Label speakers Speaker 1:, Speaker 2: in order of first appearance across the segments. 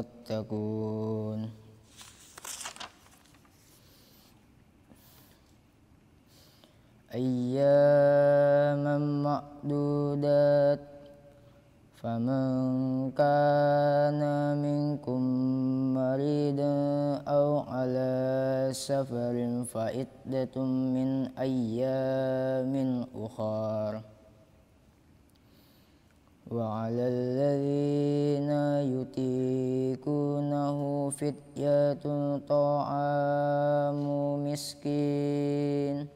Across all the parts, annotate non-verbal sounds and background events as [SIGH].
Speaker 1: تتقون أياما معدودات فمن كان منكم مريدا أو على سفر فعدة من أيام أخر وعلى الذين يتيكونه فدية طعام مسكين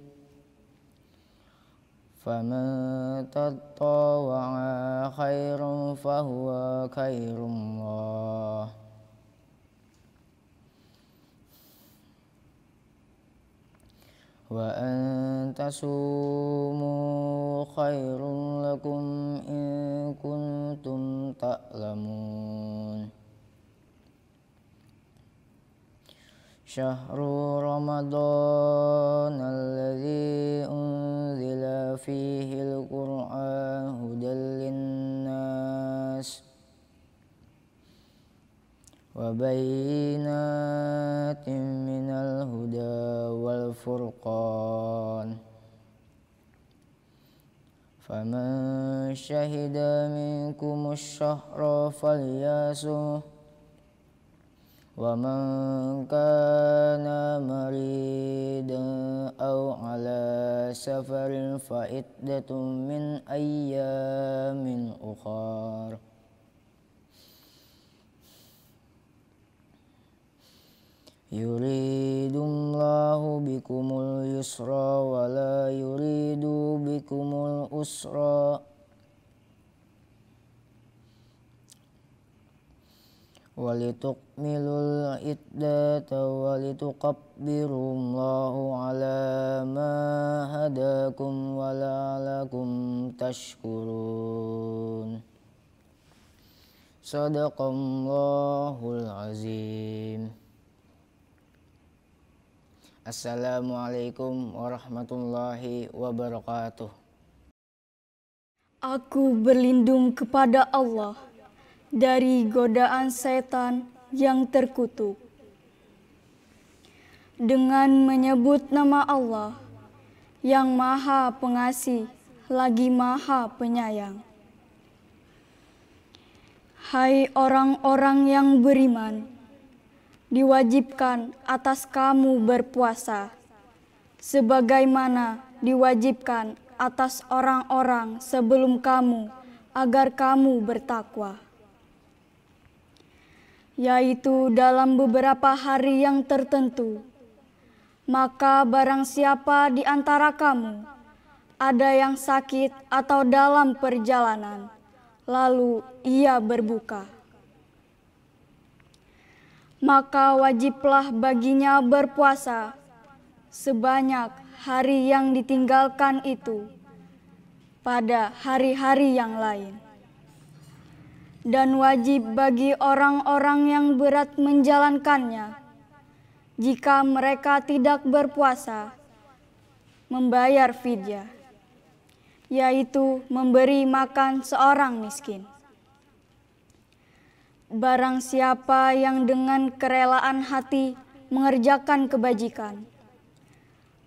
Speaker 1: فمن تطوع خير فهو خير الله وأن تصوموا خير لكم إن كنتم تعلمون شهر رمضان الذي أنزل فيه القرآن هدى للناس وبينات من الهدى والفرقان فمن شهد منكم الشهر فلياسه ومن كان مريدا أو على سفر فعدة من أيام أخر يريد الله بكم اليسر ولا يريد بكم الأسر ولتكملوا العدة ولتكبروا الله على ما هداكم ولعلكم تشكرون صدق الله العظيم Assalamualaikum warahmatullahi wabarakatuh.
Speaker 2: Aku berlindung kepada Allah dari godaan setan yang terkutuk. Dengan menyebut nama Allah yang Maha Pengasih lagi Maha Penyayang. Hai orang-orang yang beriman, diwajibkan atas kamu berpuasa, sebagaimana diwajibkan atas orang-orang sebelum kamu, agar kamu bertakwa, yaitu dalam beberapa hari yang tertentu. Maka, barang siapa di antara kamu ada yang sakit atau dalam perjalanan, lalu ia berbuka maka wajiblah baginya berpuasa sebanyak hari yang ditinggalkan itu pada hari-hari yang lain. Dan wajib bagi orang-orang yang berat menjalankannya, jika mereka tidak berpuasa, membayar fidyah, yaitu memberi makan seorang miskin. Barang siapa yang dengan kerelaan hati mengerjakan kebajikan,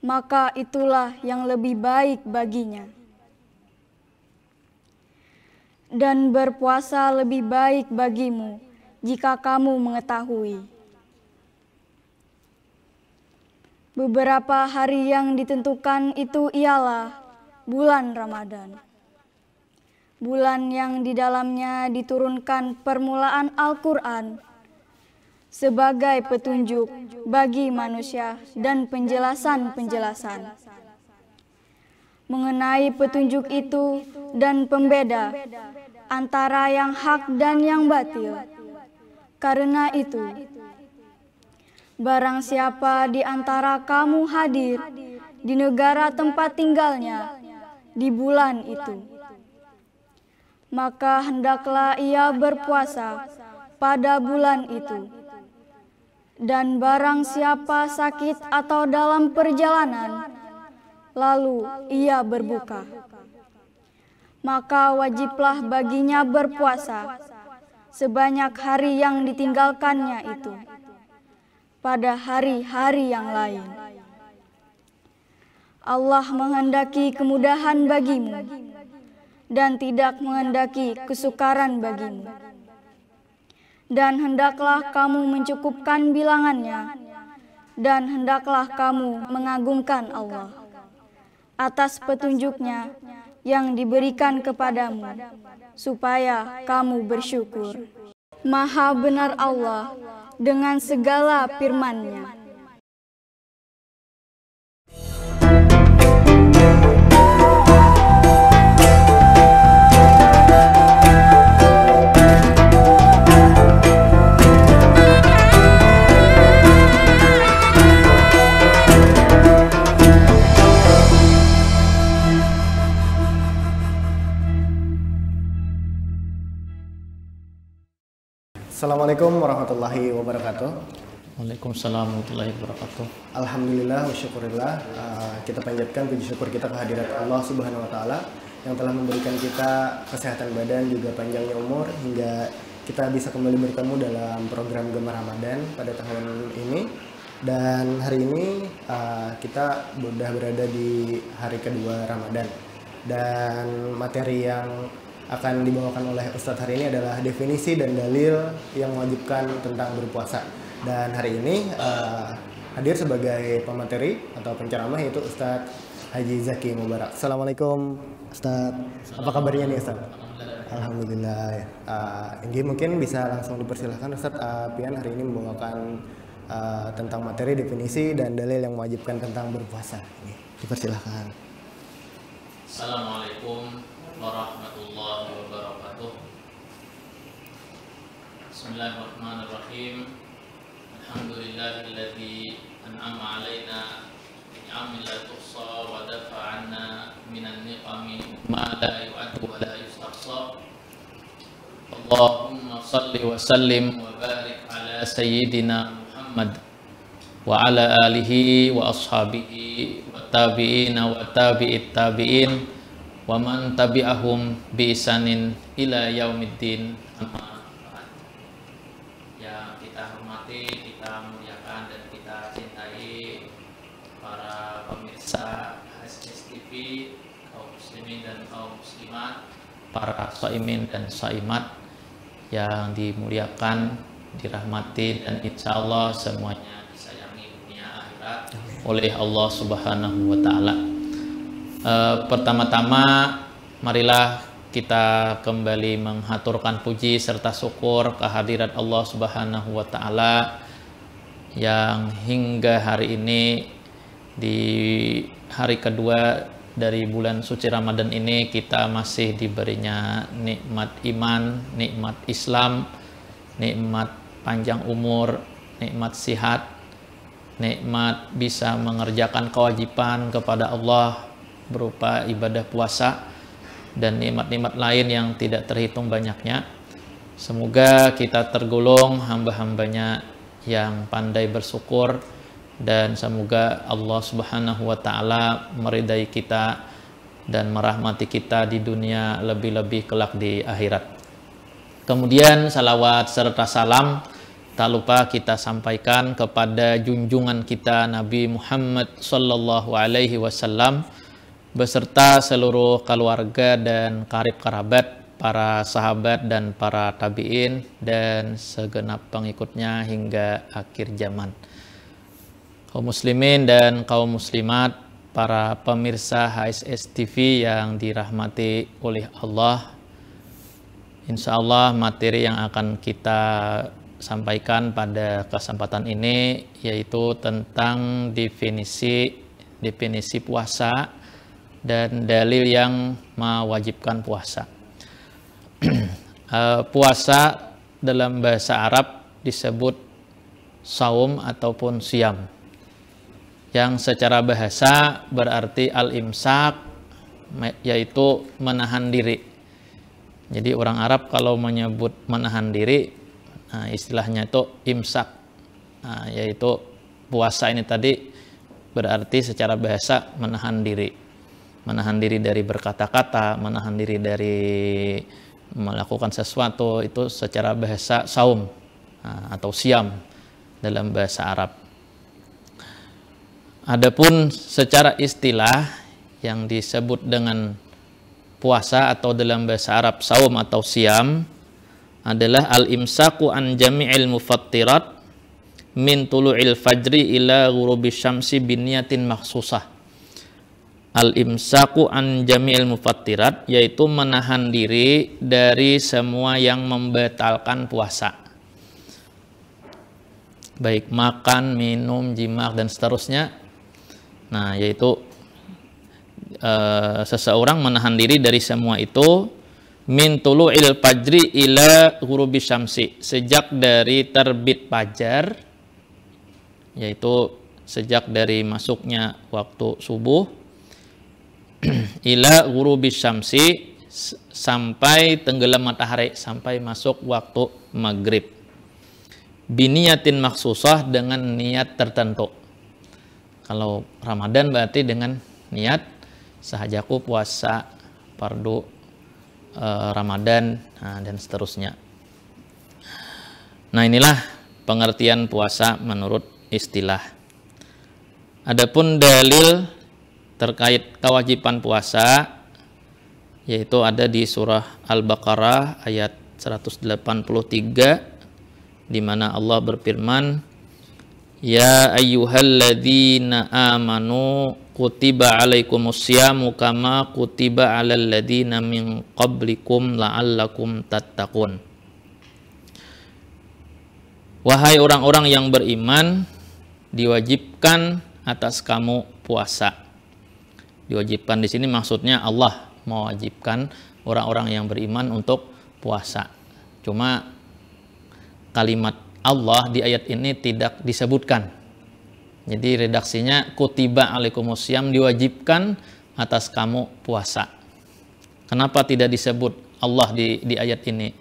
Speaker 2: maka itulah yang lebih baik baginya. Dan berpuasa lebih baik bagimu jika kamu mengetahui. Beberapa hari yang ditentukan itu ialah bulan Ramadan bulan yang di dalamnya diturunkan permulaan Al-Quran sebagai petunjuk bagi manusia dan penjelasan-penjelasan. Mengenai petunjuk itu dan pembeda antara yang hak dan yang batil. Karena itu, barang siapa di antara kamu hadir di negara tempat tinggalnya di bulan itu, maka hendaklah ia berpuasa pada bulan itu. Dan barang siapa sakit atau dalam perjalanan, lalu ia berbuka, maka wajiblah baginya berpuasa sebanyak hari yang ditinggalkannya itu pada hari-hari yang lain. Allah menghendaki kemudahan bagimu dan tidak menghendaki kesukaran bagimu. Dan hendaklah kamu mencukupkan bilangannya, dan hendaklah kamu mengagungkan Allah atas petunjuknya yang diberikan kepadamu, supaya kamu bersyukur. Maha benar Allah dengan segala firman-Nya.
Speaker 3: Assalamualaikum warahmatullahi wabarakatuh.
Speaker 4: Waalaikumsalam warahmatullahi wabarakatuh.
Speaker 3: Alhamdulillah wa syukurillah uh, kita panjatkan puji syukur kita kehadirat Allah Subhanahu wa taala yang telah memberikan kita kesehatan badan juga panjangnya umur hingga kita bisa kembali bertemu dalam program Gemar Ramadan pada tahun ini dan hari ini uh, kita sudah berada di hari kedua Ramadan dan materi yang akan dibawakan oleh Ustadz hari ini adalah definisi dan dalil yang mewajibkan tentang berpuasa. Dan hari ini uh, hadir sebagai pemateri atau penceramah yaitu Ustadz Haji Zaki Mubarak. Assalamualaikum Ustadz, apa kabarnya nih Ustadz? Alhamdulillah. Uh, eh, ini mungkin bisa langsung dipersilahkan Ustadz uh, Pian hari ini membawakan uh, tentang materi definisi dan dalil yang mewajibkan tentang berpuasa. Ini dipersilahkan.
Speaker 4: Assalamualaikum ورحمة الله وبركاته بسم الله الرحمن الرحيم الحمد لله الذي أنعم علينا بنعم لا تحصى ودفع عنا من النقم ما لا يعد ولا يستحصى اللهم صل وسلم وبارك على سيدنا محمد وعلى آله وأصحابه والتابعين وتابع التابعين wa man tabi'ahum bi isanin ila yaumiddin yang kita hormati, kita muliakan dan kita cintai para pemirsa HSS kaum muslimin dan kaum muslimat para saimin dan saimat yang dimuliakan dirahmati dan insya Allah semuanya disayangi dunia akhirat oleh Allah Subhanahu wa taala. E, pertama-tama marilah kita kembali menghaturkan puji serta syukur kehadiran Allah Subhanahu wa taala yang hingga hari ini di hari kedua dari bulan suci Ramadan ini kita masih diberinya nikmat iman, nikmat Islam, nikmat panjang umur, nikmat sihat, nikmat bisa mengerjakan kewajiban kepada Allah berupa ibadah puasa dan nikmat-nikmat lain yang tidak terhitung banyaknya. Semoga kita tergolong hamba-hambanya yang pandai bersyukur dan semoga Allah Subhanahu wa taala meridai kita dan merahmati kita di dunia lebih-lebih kelak di akhirat. Kemudian salawat serta salam tak lupa kita sampaikan kepada junjungan kita Nabi Muhammad sallallahu alaihi wasallam beserta seluruh keluarga dan karib kerabat, para sahabat dan para tabiin dan segenap pengikutnya hingga akhir zaman. Kaum muslimin dan kaum muslimat, para pemirsa HSS TV yang dirahmati oleh Allah. Insya Allah materi yang akan kita sampaikan pada kesempatan ini yaitu tentang definisi definisi puasa dan dalil yang mewajibkan puasa. [CLEARS THROAT] Eh, puasa dalam bahasa Arab disebut saum ataupun siam yang secara bahasa berarti al-imsak yaitu menahan diri. Jadi orang Arab kalau menyebut menahan diri nah istilahnya itu imsak nah, yaitu puasa ini tadi berarti secara bahasa menahan diri menahan diri dari berkata-kata, menahan diri dari melakukan sesuatu itu secara bahasa saum ah, atau siam dalam bahasa Arab. Adapun secara istilah yang disebut dengan puasa atau dalam bahasa Arab saum atau siam adalah al-imsaku an jami'il mufattirat min tulu'il fajri ila ghurubi syamsi biniyatin maksusah al-imsaku an jamil mufattirat yaitu menahan diri dari semua yang membatalkan puasa baik makan, minum, jimak dan seterusnya nah yaitu e, seseorang menahan diri dari semua itu min tulu'il fajri ila hurubi syamsi sejak dari terbit fajar yaitu sejak dari masuknya waktu subuh [CLEARS THROAT] ila ghurubi syamsi sampai tenggelam matahari sampai masuk waktu maghrib biniatin maksusah dengan niat tertentu kalau Ramadan berarti dengan niat sahajaku puasa pardu eh, Ramadan nah, dan seterusnya nah inilah pengertian puasa menurut istilah adapun dalil terkait kewajiban puasa yaitu ada di surah Al-Baqarah ayat 183 di mana Allah berfirman Ya ayyuhalladzina amanu kutiba alaikumusyamu kama kutiba alal ladzina min qablikum la'allakum tattaqun Wahai orang-orang yang beriman diwajibkan atas kamu puasa Diwajibkan di sini maksudnya Allah mewajibkan orang-orang yang beriman untuk puasa. Cuma kalimat Allah di ayat ini tidak disebutkan. Jadi redaksinya kutiba alaikumusiyam diwajibkan atas kamu puasa. Kenapa tidak disebut Allah di di ayat ini?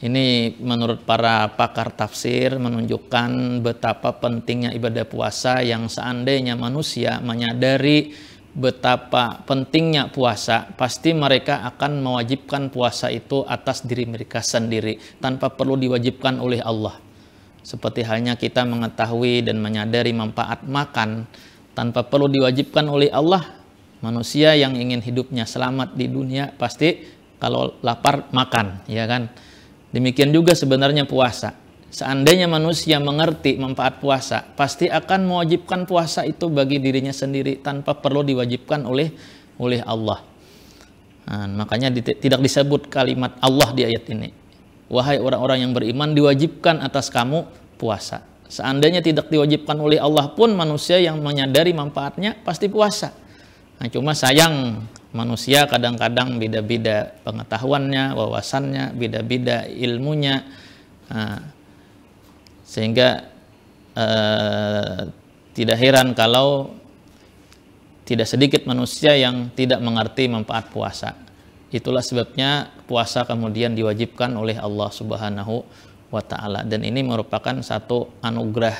Speaker 4: Ini menurut para pakar tafsir menunjukkan betapa pentingnya ibadah puasa yang seandainya manusia menyadari betapa pentingnya puasa, pasti mereka akan mewajibkan puasa itu atas diri mereka sendiri tanpa perlu diwajibkan oleh Allah. Seperti halnya kita mengetahui dan menyadari manfaat makan tanpa perlu diwajibkan oleh Allah. Manusia yang ingin hidupnya selamat di dunia pasti kalau lapar makan, ya kan? Demikian juga sebenarnya puasa Seandainya manusia mengerti manfaat puasa, pasti akan mewajibkan puasa itu bagi dirinya sendiri tanpa perlu diwajibkan oleh oleh Allah. Nah, makanya di, tidak disebut kalimat Allah di ayat ini. Wahai orang-orang yang beriman, diwajibkan atas kamu puasa. Seandainya tidak diwajibkan oleh Allah pun manusia yang menyadari manfaatnya pasti puasa. Nah, cuma sayang manusia kadang-kadang beda-beda pengetahuannya, wawasannya, beda-beda ilmunya. Nah, sehingga eh, tidak heran kalau tidak sedikit manusia yang tidak mengerti manfaat puasa itulah sebabnya puasa kemudian diwajibkan oleh Allah Subhanahu wa taala dan ini merupakan satu anugerah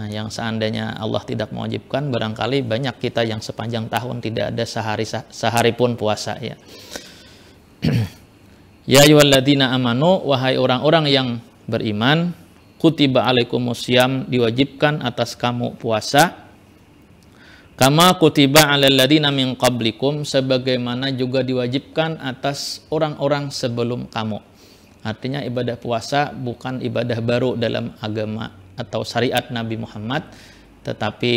Speaker 4: eh, yang seandainya Allah tidak mewajibkan, barangkali banyak kita yang sepanjang tahun tidak ada sehari sehari pun puasa ya. [CLEARS THROAT] ya ayyuhalladzina amanu wahai orang-orang yang beriman kutiba alaikumusiyam diwajibkan atas kamu puasa kama kutiba alal ladina min qablikum sebagaimana juga diwajibkan atas orang-orang sebelum kamu artinya ibadah puasa bukan ibadah baru dalam agama atau syariat Nabi Muhammad tetapi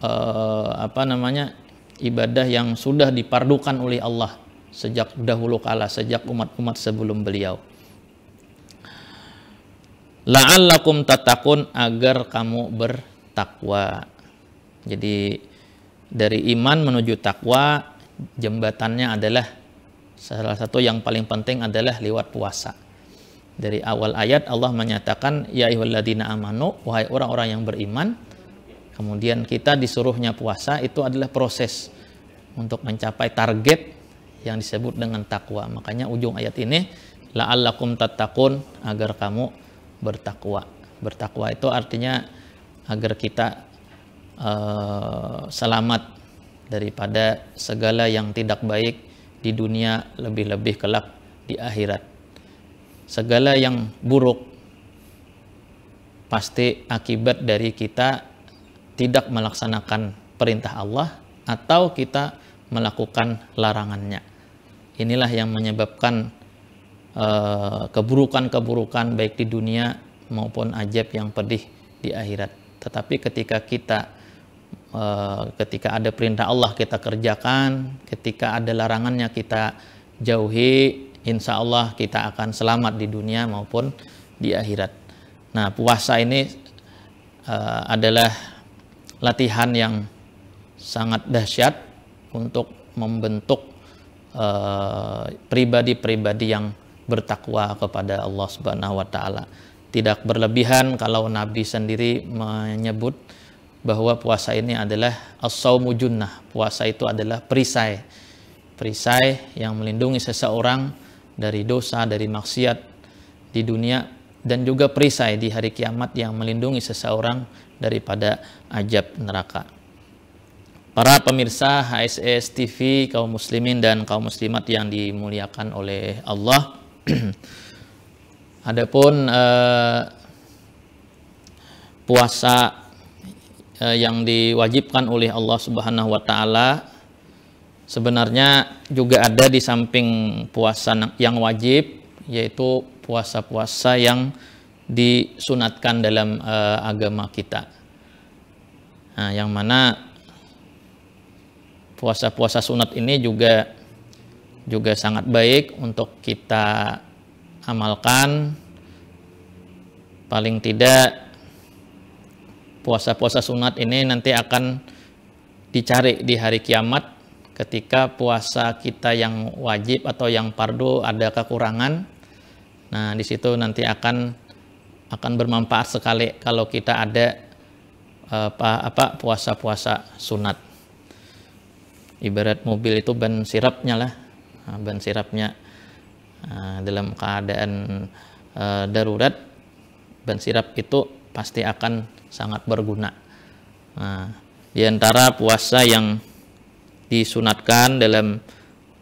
Speaker 4: eh, apa namanya ibadah yang sudah dipardukan oleh Allah sejak dahulu kala sejak umat-umat sebelum beliau la'allakum tatakun agar kamu bertakwa. Jadi dari iman menuju takwa jembatannya adalah salah satu yang paling penting adalah lewat puasa. Dari awal ayat Allah menyatakan ya ayyuhalladzina amanu wahai orang-orang yang beriman. Kemudian kita disuruhnya puasa itu adalah proses untuk mencapai target yang disebut dengan takwa. Makanya ujung ayat ini la'allakum tatakun agar kamu bertakwa. Bertakwa itu artinya agar kita uh, selamat daripada segala yang tidak baik di dunia lebih-lebih kelak di akhirat. Segala yang buruk pasti akibat dari kita tidak melaksanakan perintah Allah atau kita melakukan larangannya. Inilah yang menyebabkan Eh, keburukan-keburukan baik di dunia maupun ajab yang pedih di akhirat. Tetapi ketika kita eh, ketika ada perintah Allah kita kerjakan, ketika ada larangannya kita jauhi, insya Allah kita akan selamat di dunia maupun di akhirat. Nah, puasa ini eh, adalah latihan yang sangat dahsyat untuk membentuk pribadi -pribadi yang bertakwa kepada Allah Subhanahu wa taala. Tidak berlebihan kalau Nabi sendiri menyebut bahwa puasa ini adalah as-saumu junnah. Puasa itu adalah perisai. Perisai yang melindungi seseorang dari dosa, dari maksiat di dunia dan juga perisai di hari kiamat yang melindungi seseorang daripada ajab neraka. Para pemirsa HSS TV, kaum muslimin dan kaum muslimat yang dimuliakan oleh Allah, [CLEARS THROAT] Adapun eh, puasa eh, yang diwajibkan oleh Allah Subhanahu wa taala sebenarnya juga ada di samping puasa yang wajib yaitu puasa-puasa yang disunatkan dalam eh, agama kita. Nah, yang mana puasa-puasa sunat ini juga juga sangat baik untuk kita amalkan paling tidak puasa-puasa sunat ini nanti akan dicari di hari kiamat ketika puasa kita yang wajib atau yang pardu ada kekurangan nah di situ nanti akan akan bermanfaat sekali kalau kita ada apa eh, apa puasa-puasa sunat ibarat mobil itu ban sirapnya lah Ah, ban sirapnya ah, dalam keadaan eh, darurat ban sirap itu pasti akan sangat berguna. Nah, di antara puasa yang disunatkan dalam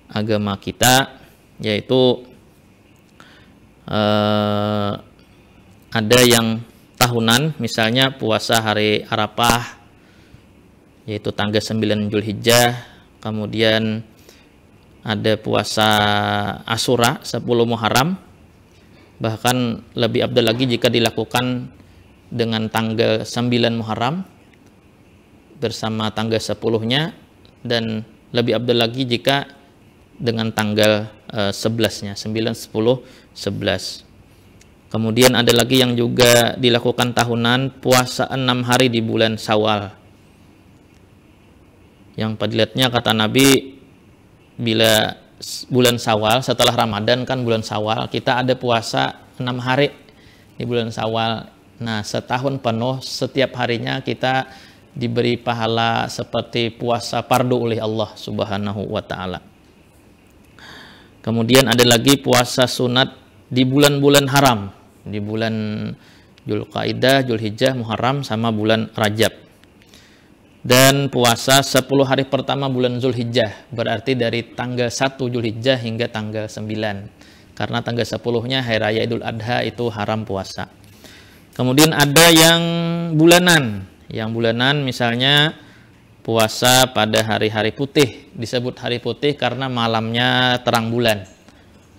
Speaker 4: agama kita yaitu eh, ada yang tahunan misalnya puasa hari Arafah yaitu tanggal 9 Julhijjah kemudian ada puasa Asura 10 Muharram bahkan lebih abdul lagi jika dilakukan dengan tanggal 9 Muharram bersama tanggal 10-nya dan lebih abdul lagi jika dengan tanggal uh, 11-nya 9 10 11 kemudian ada lagi yang juga dilakukan tahunan puasa 6 hari di bulan Syawal yang padilatnya kata Nabi bila bulan Sawal setelah Ramadan kan bulan Sawal kita ada puasa enam hari di bulan Sawal. Nah setahun penuh setiap harinya kita diberi pahala seperti puasa pardu oleh Allah Subhanahu wa taala. Kemudian ada lagi puasa sunat di bulan-bulan haram, di bulan Julkaidah, Julhijjah, Muharram sama bulan Rajab dan puasa 10 hari pertama bulan Zulhijjah berarti dari tanggal 1 Zulhijjah hingga tanggal 9 karena tanggal 10-nya hari raya Idul Adha itu haram puasa. Kemudian ada yang bulanan. Yang bulanan misalnya puasa pada hari-hari putih disebut hari putih karena malamnya terang bulan.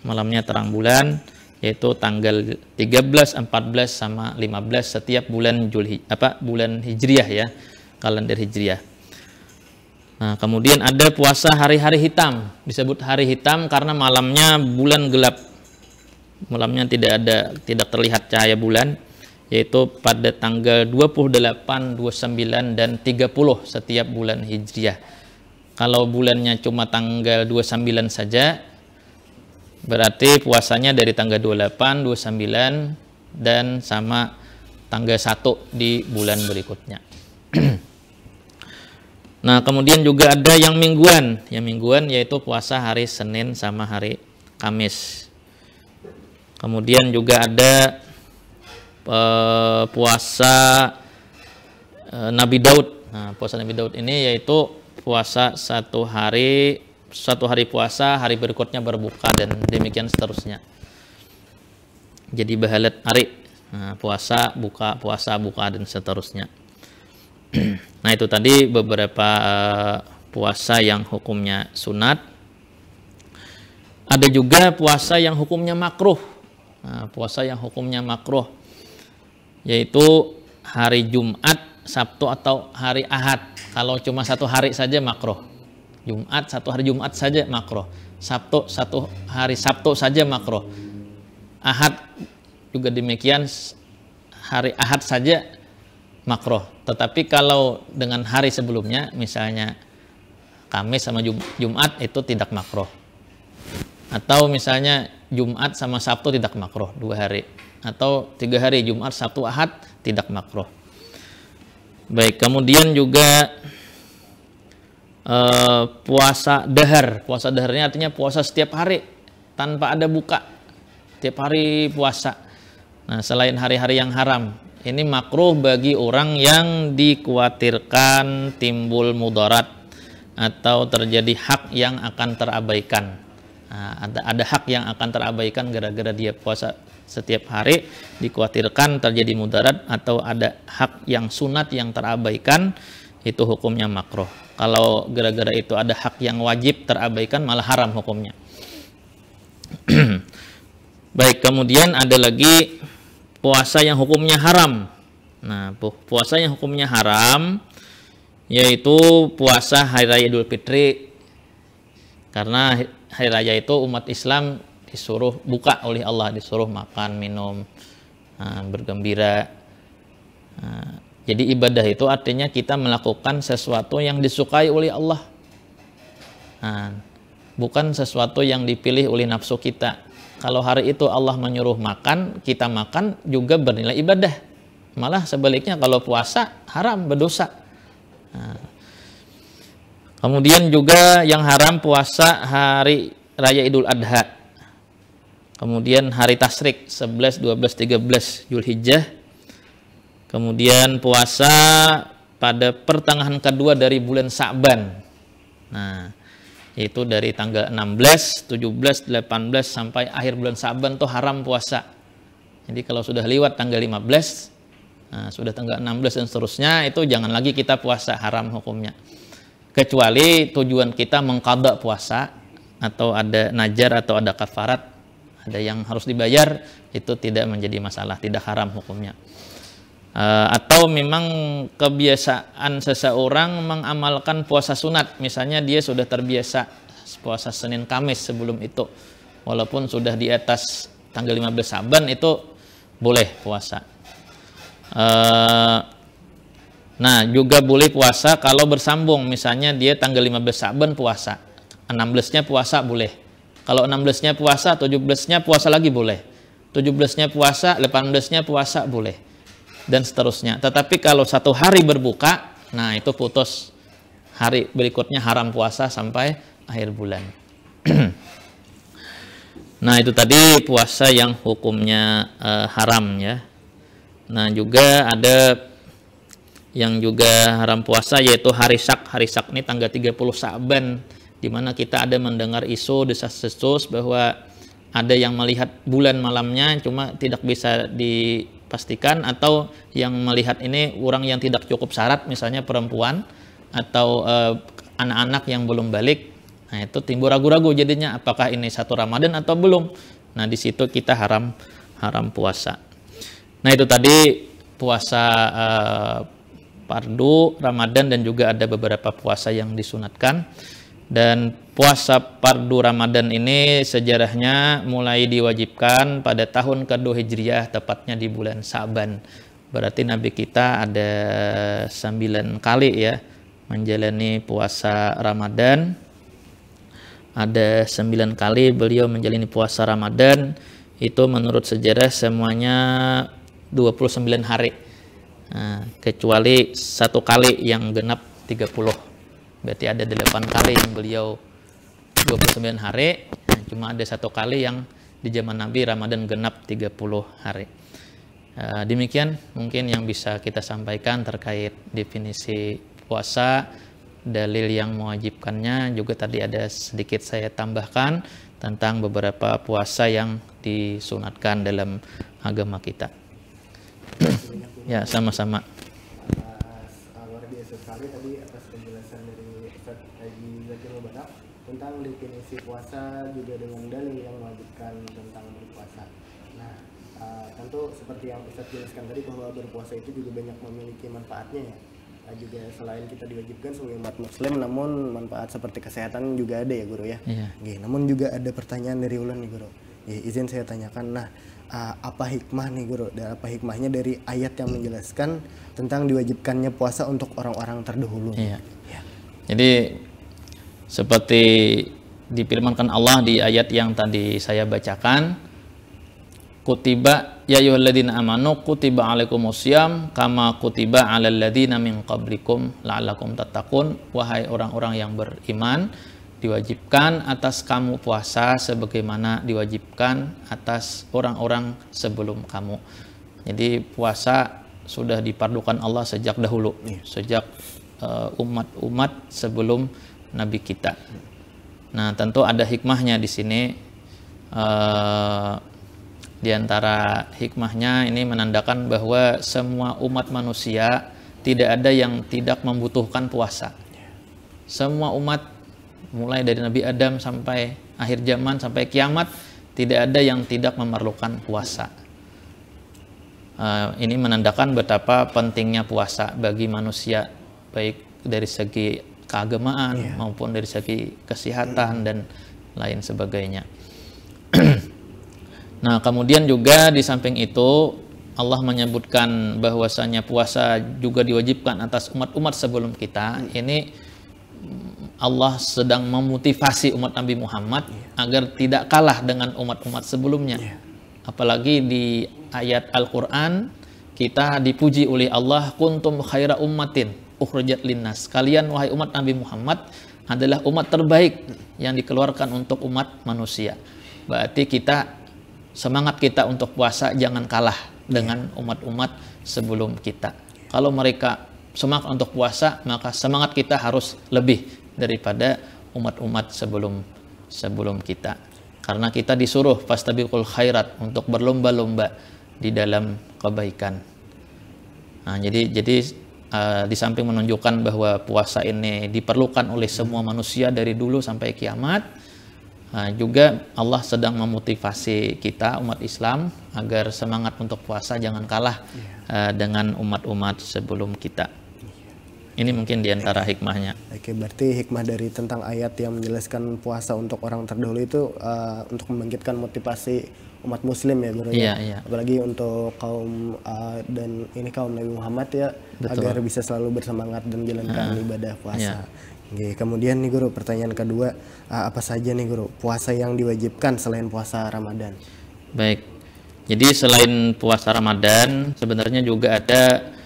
Speaker 4: Malamnya terang bulan yaitu tanggal 13, 14 sama 15 setiap bulan Juli apa bulan Hijriah ya kalender Hijriah. Nah, kemudian ada puasa hari-hari hitam, disebut hari hitam karena malamnya bulan gelap. Malamnya tidak ada tidak terlihat cahaya bulan yaitu pada tanggal 28, 29 dan 30 setiap bulan Hijriah. Kalau bulannya cuma tanggal 29 saja berarti puasanya dari tanggal 28, 29 dan sama tanggal 1 di bulan berikutnya. [CLEARS THROAT] Nah, kemudian juga ada yang mingguan. Yang mingguan yaitu puasa hari Senin sama hari Kamis. Kemudian juga ada eh, puasa eh, Nabi Daud. Nah, puasa Nabi Daud ini yaitu puasa satu hari satu hari puasa, hari berikutnya berbuka dan demikian seterusnya. Jadi bahalat hari, nah, puasa, buka, puasa, buka dan seterusnya. [CLEARS THROAT] nah itu tadi beberapa eh, puasa yang hukumnya sunat. Ada juga puasa yang hukumnya makruh. Nah, puasa yang hukumnya makruh yaitu hari Jumat, Sabtu atau hari Ahad. Kalau cuma satu hari saja makruh. Jumat satu hari Jumat saja makruh. Sabtu satu hari Sabtu saja makruh. Ahad juga demikian hari Ahad saja makroh. Tetapi kalau dengan hari sebelumnya, misalnya Kamis sama Jum Jumat itu tidak makroh. Atau misalnya Jumat sama Sabtu tidak makroh dua hari. Atau tiga hari Jumat, Sabtu, Ahad tidak makroh. Baik, kemudian juga eh, puasa dahar. Puasa daharnya artinya puasa setiap hari tanpa ada buka. Setiap hari puasa. Nah, selain hari-hari yang haram, ini makruh bagi orang yang dikhawatirkan timbul mudarat atau terjadi hak yang akan terabaikan. Nah, ada, ada hak yang akan terabaikan gara-gara dia puasa setiap hari dikhawatirkan terjadi mudarat atau ada hak yang sunat yang terabaikan itu hukumnya makruh. Kalau gara-gara itu ada hak yang wajib terabaikan malah haram hukumnya. [CLEARS THROAT] Baik, kemudian ada lagi puasa yang hukumnya haram. Nah, puasa yang hukumnya haram yaitu puasa hari raya Idul Fitri. Karena hari raya itu umat Islam disuruh buka oleh Allah, disuruh makan, minum, ah, bergembira. Ah, jadi ibadah itu artinya kita melakukan sesuatu yang disukai oleh Allah. Nah, bukan sesuatu yang dipilih oleh nafsu kita. Kalau hari itu Allah menyuruh makan, kita makan juga bernilai ibadah. Malah sebaliknya kalau puasa haram berdosa. Nah. Kemudian juga yang haram puasa hari Raya Idul Adha. Kemudian hari Tasrik 11, 12, 13 Julhijjah. Kemudian puasa pada pertengahan kedua dari bulan Sa'ban. Nah, itu dari tanggal 16, 17, 18 sampai akhir bulan Saban tuh haram puasa. Jadi kalau sudah lewat tanggal 15, nah, sudah tanggal 16 dan seterusnya itu jangan lagi kita puasa haram hukumnya. Kecuali tujuan kita mengkada puasa atau ada najar atau ada kafarat, ada yang harus dibayar itu tidak menjadi masalah, tidak haram hukumnya e, atau memang kebiasaan seseorang mengamalkan puasa sunat misalnya dia sudah terbiasa puasa Senin Kamis sebelum itu walaupun sudah di atas tanggal 15 Saban itu boleh puasa e, nah juga boleh puasa kalau bersambung misalnya dia tanggal 15 Saban puasa 16 nya puasa boleh kalau 16 nya puasa 17 nya puasa lagi boleh 17 nya puasa 18 nya puasa boleh dan seterusnya. Tetapi kalau satu hari berbuka, nah itu putus. Hari berikutnya haram puasa sampai akhir bulan. [CLEARS THROAT] nah itu tadi puasa yang hukumnya uh, haram ya. Nah juga ada yang juga haram puasa yaitu hari sak. Hari sak ini tanggal 30 Sa'ban Dimana kita ada mendengar isu desas-desus bahwa ada yang melihat bulan malamnya cuma tidak bisa di pastikan atau yang melihat ini orang yang tidak cukup syarat misalnya perempuan atau eh, anak-anak uh, yang belum balik nah itu timbul ragu-ragu jadinya apakah ini satu Ramadan atau belum nah di situ kita haram haram puasa nah itu tadi puasa uh, eh, pardu Ramadan dan juga ada beberapa puasa yang disunatkan dan puasa pardu Ramadan ini sejarahnya mulai diwajibkan pada tahun ke-2 Hijriah tepatnya di bulan Saban. Berarti Nabi kita ada 9 kali ya menjalani puasa Ramadan. Ada 9 kali beliau menjalani puasa Ramadan. Itu menurut sejarah semuanya 29 hari. Nah, kecuali satu kali yang genap 30. Berarti ada delapan kali yang beliau 29 hari nah, cuma ada satu kali yang di zaman Nabi Ramadan genap 30 hari eh, demikian mungkin yang bisa kita sampaikan terkait definisi puasa dalil yang mewajibkannya juga tadi ada sedikit saya tambahkan tentang beberapa puasa yang disunatkan dalam agama kita. [CLEARS THROAT] ya, sama-sama. Eh, luar biasa sekali tadi
Speaker 3: tentang definisi puasa juga dengan dalil yang mewajibkan tentang berpuasa. Nah, uh, tentu seperti yang Ustaz jelaskan tadi bahwa berpuasa itu juga banyak memiliki manfaatnya ya. Uh, juga selain kita diwajibkan sebagai umat muslim namun manfaat seperti kesehatan juga ada ya guru ya. Iya. Gih, namun juga ada pertanyaan dari Ulan nih guru. Ya, izin saya tanyakan. Nah, uh, apa hikmah nih guru dan apa hikmahnya dari ayat yang menjelaskan tentang diwajibkannya puasa untuk orang-orang terdahulu. Iya. Ya.
Speaker 4: Jadi seperti dipirmankan Allah di ayat yang tadi saya bacakan, kutiba ya yuhalladina amanu kutiba alaikumusiyam kama kutiba alal ladzina min qablikum la'alakum tatakun wahai orang-orang yang beriman diwajibkan atas kamu puasa sebagaimana diwajibkan atas orang-orang sebelum kamu. Jadi puasa sudah dipardukan Allah sejak dahulu, iya. sejak eh, umat-umat uh, sebelum Nabi kita. Nah, tentu ada hikmahnya di sini. Eh, di antara hikmahnya ini menandakan bahwa semua umat manusia tidak ada yang tidak membutuhkan puasa. Semua umat mulai dari Nabi Adam sampai akhir zaman sampai kiamat tidak ada yang tidak memerlukan puasa. Uh, ini menandakan betapa pentingnya puasa bagi manusia baik dari segi keagamaan yeah. maupun dari segi kesehatan dan lain sebagainya. [CLEARS THROAT] nah, kemudian juga di samping itu Allah menyebutkan bahwasanya puasa juga diwajibkan atas umat-umat sebelum kita. Hmm. Ini Allah sedang memotivasi umat Nabi Muhammad yeah. agar tidak kalah dengan umat-umat sebelumnya. Yeah. Apalagi di ayat Al-Qur'an kita dipuji oleh Allah kuntum khaira ummatin ukhrajat linnas. Kalian wahai umat Nabi Muhammad adalah umat terbaik yang dikeluarkan untuk umat manusia. Berarti kita semangat kita untuk puasa jangan kalah dengan umat-umat sebelum kita. Kalau mereka semangat untuk puasa, maka semangat kita harus lebih daripada umat-umat sebelum sebelum kita. Karena kita disuruh fastabiqul khairat untuk berlomba-lomba di dalam kebaikan. Nah, jadi jadi Eh, di samping menunjukkan bahwa puasa ini diperlukan oleh semua manusia dari dulu sampai kiamat, eh, juga Allah sedang memotivasi kita umat Islam agar semangat untuk puasa jangan kalah iya. eh, dengan umat-umat sebelum kita. Ini mungkin diantara hikmahnya.
Speaker 3: Oke, berarti hikmah dari tentang ayat yang menjelaskan puasa untuk orang terdahulu itu uh, untuk membangkitkan motivasi umat Muslim ya, Guru. Ya? Iya, iya. Apalagi untuk kaum uh, dan ini kaum Nabi Muhammad ya, Betul. agar bisa selalu bersemangat dan menjalankan uh, ah, ibadah puasa. Iya. Oke, kemudian nih Guru, pertanyaan kedua, eh, apa saja nih Guru puasa yang diwajibkan selain puasa Ramadan?
Speaker 4: Baik. Jadi selain puasa Ramadan, sebenarnya juga ada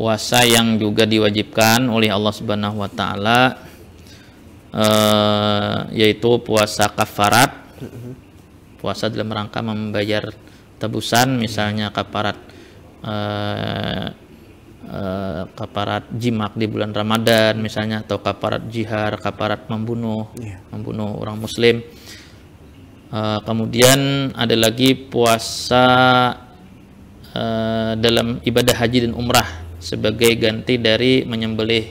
Speaker 4: puasa yang juga diwajibkan oleh Allah Subhanahu wa taala eh, yaitu puasa kafarat. Puasa dalam rangka membayar tebusan misalnya kafarat e, eh, eh, kaparat jimak di bulan Ramadan misalnya atau kafarat jihar, kafarat membunuh, yeah. membunuh orang muslim. E, kemudian ada lagi puasa dalam ibadah haji dan umrah sebagai ganti dari menyembelih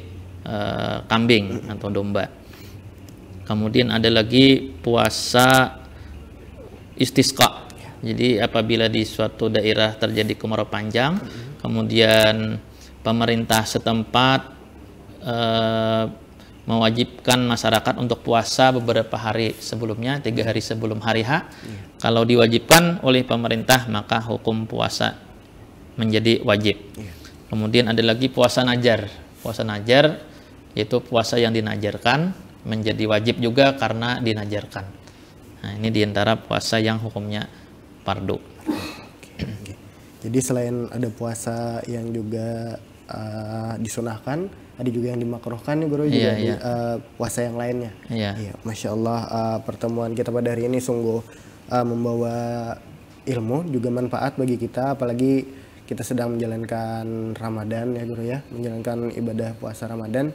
Speaker 4: e, kambing atau domba. Kemudian ada lagi puasa istisqa. Jadi apabila di suatu daerah terjadi kemarau panjang, kemudian pemerintah setempat e, mewajibkan masyarakat untuk puasa beberapa hari sebelumnya, tiga hari sebelum hari H. Kalau diwajibkan oleh pemerintah, maka hukum puasa menjadi wajib. Yeah. Kemudian ada lagi puasa najar. Puasa najar yaitu puasa yang dinajarkan menjadi wajib juga karena dinajarkan. Nah, ini diantara puasa yang hukumnya pardu.
Speaker 3: Jadi selain ada puasa yang juga uh, disunahkan, ada juga yang dimakruhkan nih Guru iya, juga yeah, iya. uh, puasa yang lainnya. Iya. Yeah. Masya Allah uh, ah, pertemuan kita pada hari ini sungguh uh, membawa ilmu juga manfaat bagi kita apalagi kita sedang menjalankan Ramadan ya guru ya, menjalankan ibadah puasa Ramadan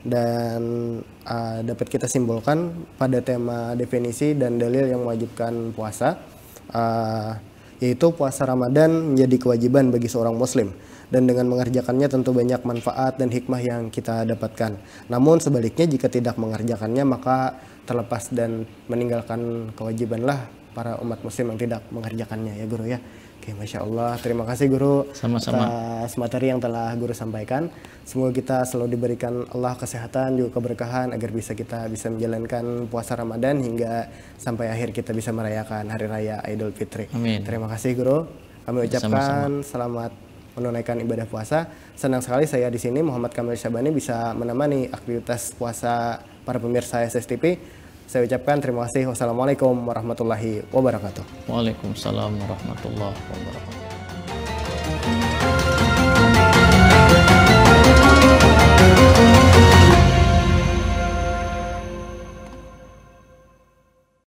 Speaker 3: dan uh, dapat kita simbolkan pada tema definisi dan dalil yang mewajibkan puasa uh, yaitu puasa Ramadan menjadi kewajiban bagi seorang muslim dan dengan mengerjakannya tentu banyak manfaat dan hikmah yang kita dapatkan. Namun sebaliknya jika tidak mengerjakannya maka terlepas dan meninggalkan kewajibanlah para umat muslim yang tidak mengerjakannya ya guru ya. Oke, Masya Allah. Terima kasih Guru Sama-sama. atas materi yang telah Guru sampaikan. Semoga kita selalu diberikan Allah kesehatan, juga keberkahan, agar bisa kita bisa menjalankan puasa Ramadan hingga sampai akhir kita bisa merayakan Hari Raya Idul Fitri. Amin. Terima kasih Guru. Kami ucapkan Sama-sama. selamat menunaikan ibadah puasa. Senang sekali saya di sini Muhammad Kamil Syabani bisa menemani aktivitas puasa para pemirsa SSTP. Saya ucapkan terima kasih. Wassalamualaikum warahmatullahi wabarakatuh.
Speaker 4: Waalaikumsalam warahmatullahi wabarakatuh.